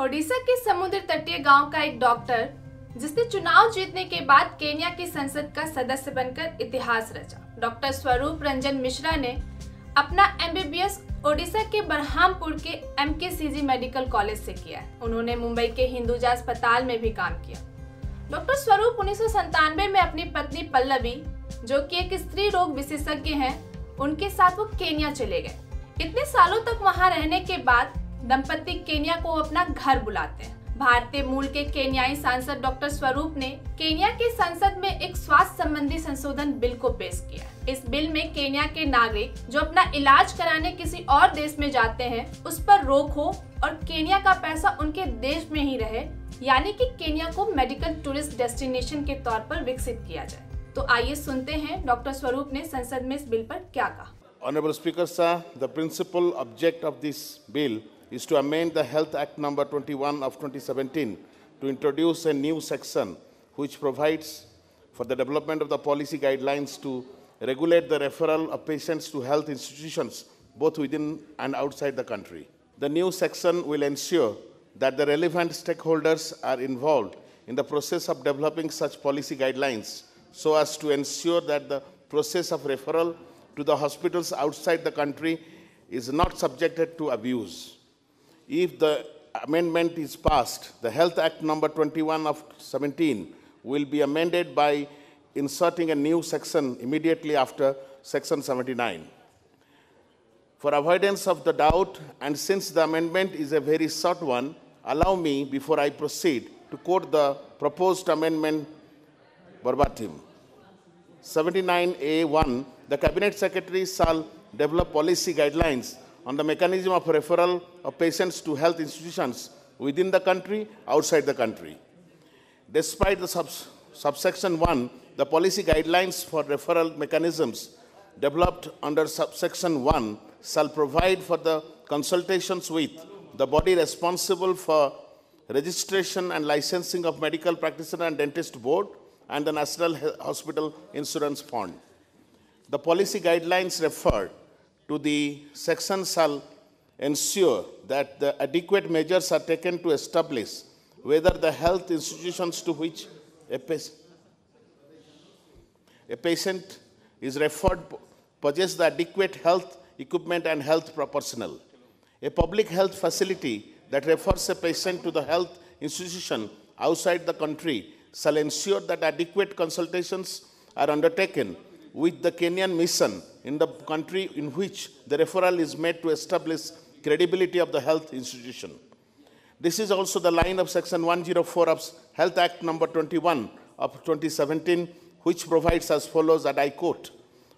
ओडिशा के समुद्र तटीय गांव का एक डॉक्टर जिसने चुनाव जीतने के बाद केन्या की संसद का सदस्य बनकर इतिहास रचा डॉक्टर स्वरूप रंजन मिश्रा ने अपना एमबीबीएस ओडिशा के बरहामपुर के एमकेसीजी मेडिकल कॉलेज से किया उन्होंने मुंबई के हिंदुजा अस्पताल में भी काम किया डॉक्टर स्वरूप उन्नीस में अपनी पत्नी पल्लवी जो कि एक स्त्री रोग विशेषज्ञ हैं, उनके साथ वो केनिया चले गए इतने सालों तक वहाँ रहने के बाद दंपति केनिया को अपना घर बुलाते हैं भारतीय मूल के केन्याई सांसद डॉक्टर स्वरूप ने केन्या के संसद में एक स्वास्थ्य संबंधी संशोधन बिल को पेश किया इस बिल में केन्या के नागरिक जो अपना इलाज कराने किसी और देश में जाते हैं उस पर रोक हो और केन्या का पैसा उनके देश में ही रहे यानी कि केनिया को मेडिकल टूरिस्ट डेस्टिनेशन के तौर पर विकसित किया जाए तो आइए सुनते हैं डॉक्टर स्वरूप ने संसद में इस बिल पर क्या कहा Honorable Speaker, sir, the principal object of this bill is to amend the Health Act number 21 of 2017 to introduce a new section which provides for the development of the policy guidelines to regulate the referral of patients to health institutions both within and outside the country. The new section will ensure that the relevant stakeholders are involved in the process of developing such policy guidelines so as to ensure that the process of referral to the hospitals outside the country is not subjected to abuse. If the amendment is passed, the Health Act number 21 of 17 will be amended by inserting a new section immediately after section 79. For avoidance of the doubt, and since the amendment is a very short one, allow me, before I proceed, to quote the proposed amendment verbatim. 79A1, the Cabinet Secretary shall develop policy guidelines on the mechanism of referral of patients to health institutions within the country, outside the country. Despite the subs subsection 1, the policy guidelines for referral mechanisms developed under subsection 1 shall provide for the consultations with the body responsible for registration and licensing of medical practitioner and dentist board and the National Hospital Insurance Fund. The policy guidelines refer to the section shall ensure that the adequate measures are taken to establish whether the health institutions to which a, pa a patient is referred possess the adequate health equipment and health proportional. A public health facility that refers a patient to the health institution outside the country shall ensure that adequate consultations are undertaken with the Kenyan mission in the country in which the referral is made to establish credibility of the health institution. This is also the line of Section 104 of Health Act number 21 of 2017, which provides as follows, and I quote,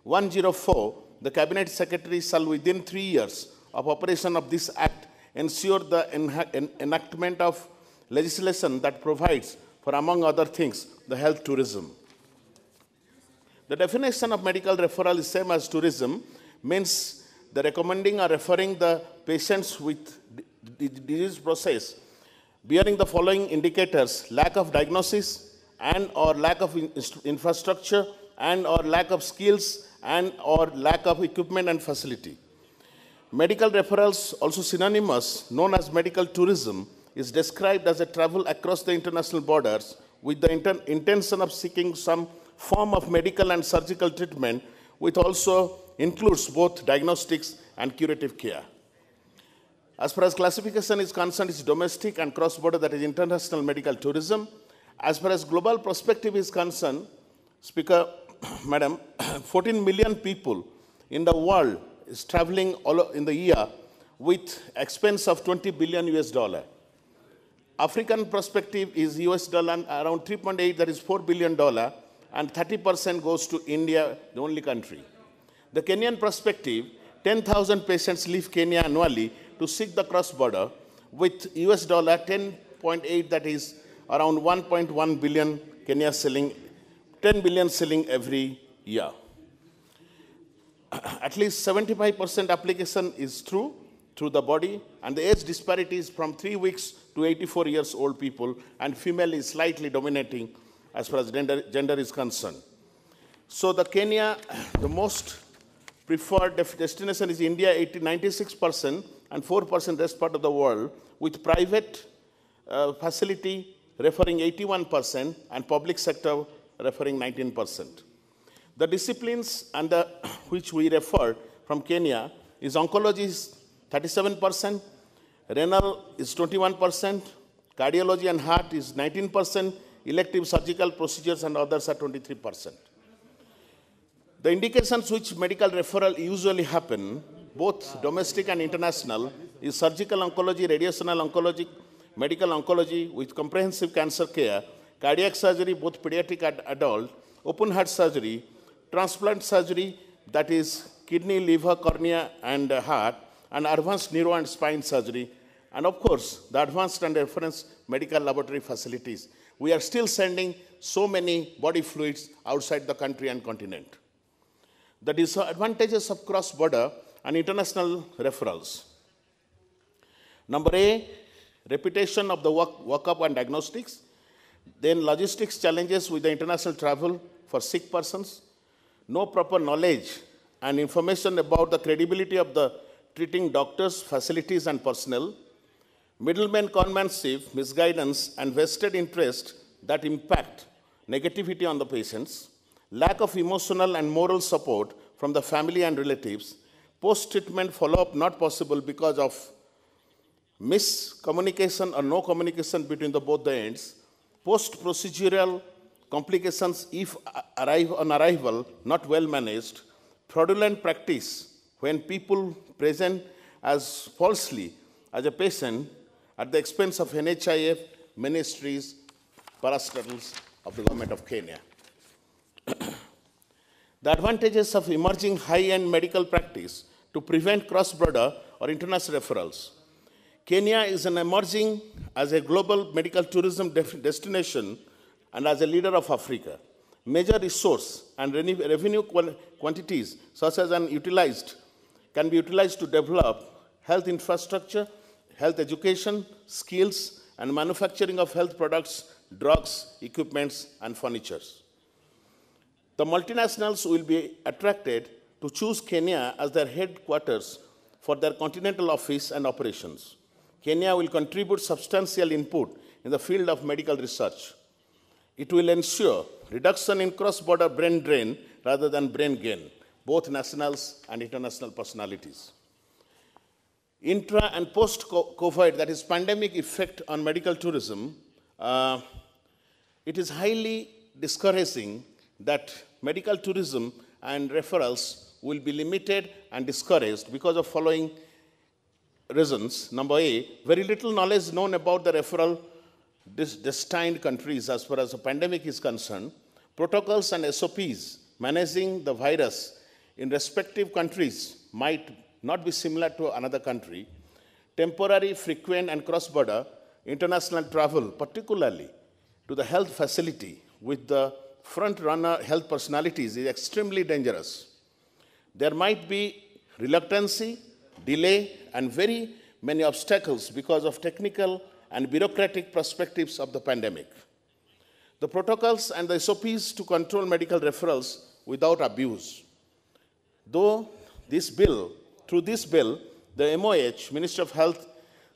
104, the Cabinet Secretary shall within three years of operation of this Act ensure the en enactment of legislation that provides for, among other things, the health tourism. The definition of medical referral is same as tourism, means the recommending or referring the patients with disease process bearing the following indicators, lack of diagnosis and or lack of infrastructure and or lack of skills and or lack of equipment and facility. Medical referrals, also synonymous, known as medical tourism, is described as a travel across the international borders with the intention of seeking some form of medical and surgical treatment, which also includes both diagnostics and curative care. As far as classification is concerned, it's domestic and cross-border, that is international medical tourism. As far as global perspective is concerned, Speaker, Madam, 14 million people in the world is traveling all in the year with expense of 20 billion US dollar. African perspective is US dollar around 3.8, that is $4 billion, and 30% goes to India, the only country. The Kenyan perspective, 10,000 patients leave Kenya annually to seek the cross border with US dollar 10.8, that is around 1.1 billion Kenya selling, 10 billion selling every year. At least 75% application is through through the body, and the age disparity is from 3 weeks to 84 years old people, and female is slightly dominating as far as gender, gender is concerned. So the Kenya, the most preferred destination is India, 80, 96%, and 4% rest part of the world, with private uh, facility referring 81% and public sector referring 19%. The disciplines under which we refer from Kenya is oncology 37%, renal is 21%, cardiology and heart is 19%, elective surgical procedures and others are 23%. The indications which medical referral usually happen, both domestic and international, is surgical oncology, radiational oncology, medical oncology with comprehensive cancer care, cardiac surgery, both pediatric and adult, open heart surgery, transplant surgery, that is kidney, liver, cornea, and heart, and advanced neuro and spine surgery, and of course, the advanced and reference medical laboratory facilities. We are still sending so many body fluids outside the country and continent. The disadvantages of cross border and international referrals. Number A, reputation of the work, workup and diagnostics. Then logistics challenges with the international travel for sick persons. No proper knowledge and information about the credibility of the treating doctors, facilities, and personnel, middlemen conmanship, misguidance, and vested interest that impact negativity on the patients, lack of emotional and moral support from the family and relatives, post-treatment follow-up not possible because of miscommunication or no communication between the both the ends, post-procedural complications if arrive on arrival not well managed, fraudulent practice when people present as falsely as a patient at the expense of NHIF, ministries, parastatals of the government of Kenya. the advantages of emerging high-end medical practice to prevent cross-border or international referrals. Kenya is an emerging as a global medical tourism destination and as a leader of Africa. Major resource and revenue quantities such as unutilized can be utilized to develop health infrastructure, health education, skills, and manufacturing of health products, drugs, equipments, and furnitures. The multinationals will be attracted to choose Kenya as their headquarters for their continental office and operations. Kenya will contribute substantial input in the field of medical research. It will ensure reduction in cross-border brain drain rather than brain gain both nationals and international personalities. Intra and post-COVID, that is pandemic effect on medical tourism, uh, it is highly discouraging that medical tourism and referrals will be limited and discouraged because of following reasons. Number A, very little knowledge known about the referral destined countries as far as the pandemic is concerned. Protocols and SOPs managing the virus in respective countries might not be similar to another country, temporary, frequent, and cross border international travel, particularly to the health facility with the front runner health personalities, is extremely dangerous. There might be reluctancy, delay, and very many obstacles because of technical and bureaucratic perspectives of the pandemic. The protocols and the SOPs to control medical referrals without abuse Though this bill, through this bill, the MOH, Ministry of Health,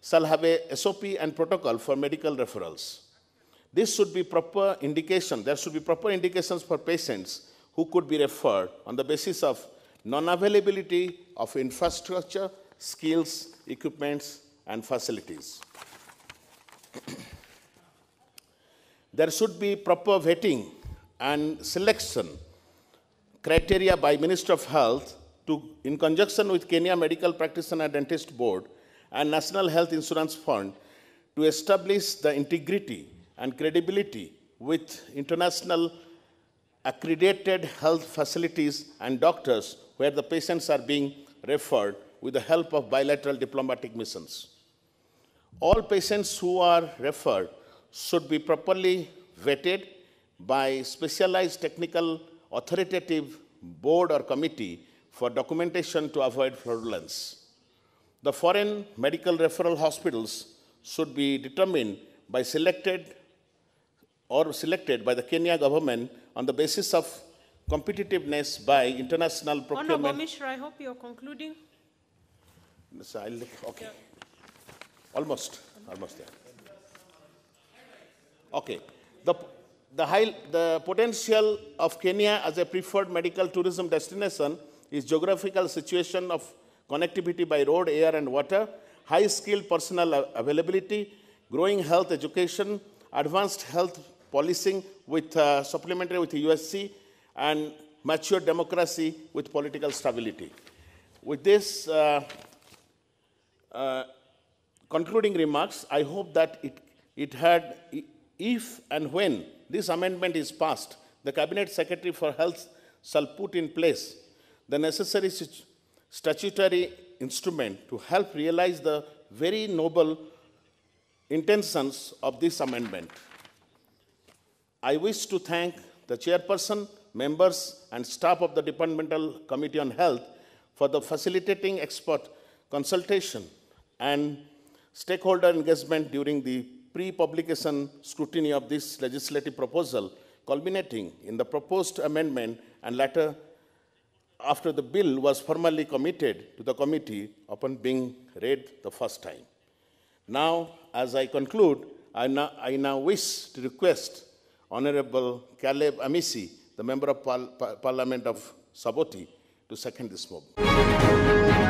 shall have a SOP and protocol for medical referrals. This should be proper indication, there should be proper indications for patients who could be referred on the basis of non-availability of infrastructure, skills, equipments, and facilities. there should be proper vetting and selection criteria by Minister of Health to, in conjunction with Kenya Medical Practitioner Dentist Board and National Health Insurance Fund to establish the integrity and credibility with international accredited health facilities and doctors where the patients are being referred with the help of bilateral diplomatic missions. All patients who are referred should be properly vetted by specialized technical authoritative board or committee for documentation to avoid fraudulence. The foreign medical referral hospitals should be determined by selected or selected by the Kenya government on the basis of competitiveness by international oh, procurement. Honorable Mishra, I hope you're concluding. Yes, okay. Yeah. Almost, almost there. Okay. The, the, high, the potential of Kenya as a preferred medical tourism destination is geographical situation of connectivity by road, air, and water, high skilled personnel availability, growing health education, advanced health policing with uh, supplementary with USC, and mature democracy with political stability. With this uh, uh, concluding remarks, I hope that it, it had, if and when this amendment is passed, the Cabinet Secretary for Health shall put in place the necessary statutory instrument to help realize the very noble intentions of this amendment. I wish to thank the chairperson, members, and staff of the Departmental Committee on Health for the facilitating expert consultation and stakeholder engagement during the pre-publication scrutiny of this legislative proposal, culminating in the proposed amendment and later after the bill was formally committed to the committee upon being read the first time. Now, as I conclude, I now, I now wish to request Honorable Caleb Amisi, the Member of Par Par Parliament of Saboti, to second this motion.